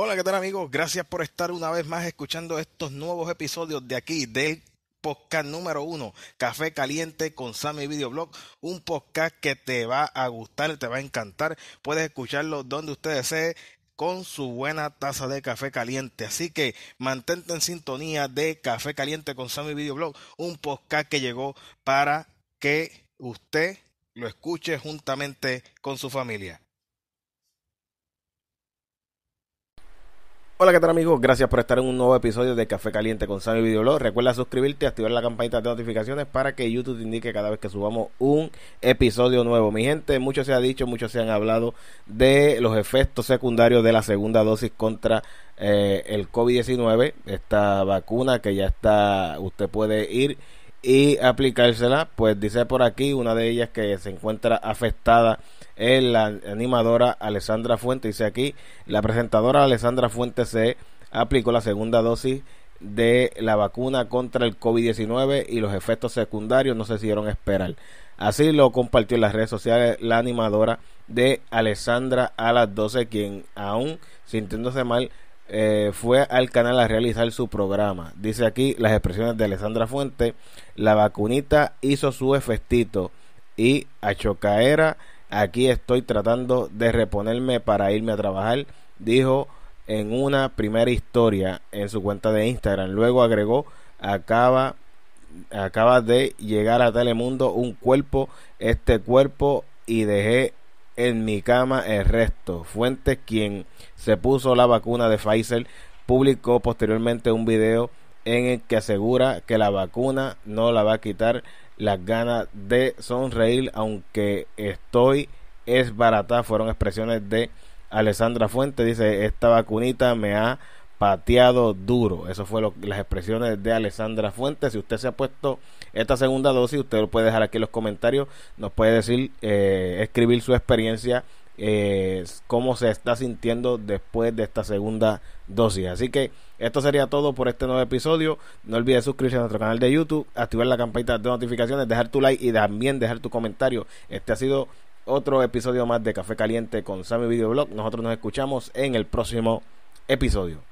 Hola, ¿qué tal amigos? Gracias por estar una vez más escuchando estos nuevos episodios de aquí del podcast número uno, Café Caliente con Sammy Videoblog, un podcast que te va a gustar, te va a encantar. Puedes escucharlo donde usted desee con su buena taza de café caliente. Así que mantente en sintonía de Café Caliente con Sammy Videoblog, un podcast que llegó para que usted lo escuche juntamente con su familia. Hola, ¿qué tal amigos? Gracias por estar en un nuevo episodio de Café Caliente con Sammy Videoblog. Recuerda suscribirte, activar la campanita de notificaciones para que YouTube te indique cada vez que subamos un episodio nuevo. Mi gente, mucho se ha dicho, muchos se han hablado de los efectos secundarios de la segunda dosis contra eh, el COVID-19, esta vacuna que ya está, usted puede ir y aplicársela, pues dice por aquí una de ellas que se encuentra afectada es la animadora Alessandra Fuente dice aquí, la presentadora Alessandra Fuente se aplicó la segunda dosis de la vacuna contra el COVID-19 y los efectos secundarios no se hicieron esperar. Así lo compartió en las redes sociales la animadora de Alessandra a las 12, quien aún sintiéndose mal eh, fue al canal a realizar su programa. Dice aquí las expresiones de Alessandra Fuente, la vacunita hizo su efectito y a chocaera aquí estoy tratando de reponerme para irme a trabajar, dijo en una primera historia en su cuenta de Instagram. Luego agregó, acaba, acaba de llegar a Telemundo un cuerpo, este cuerpo y dejé en mi cama el resto. Fuentes, quien se puso la vacuna de Pfizer, publicó posteriormente un video en el que asegura que la vacuna no la va a quitar las ganas de sonreír, aunque estoy es barata, fueron expresiones de Alessandra Fuentes dice, esta vacunita me ha pateado duro. Eso fue lo, las expresiones de Alessandra Fuentes. Si usted se ha puesto esta segunda dosis, usted lo puede dejar aquí en los comentarios. Nos puede decir, eh, escribir su experiencia, eh, cómo se está sintiendo después de esta segunda dosis. Así que esto sería todo por este nuevo episodio. No olvides suscribirse a nuestro canal de YouTube, activar la campanita de notificaciones, dejar tu like y también dejar tu comentario. Este ha sido otro episodio más de Café Caliente con Sammy Blog Nosotros nos escuchamos en el próximo episodio.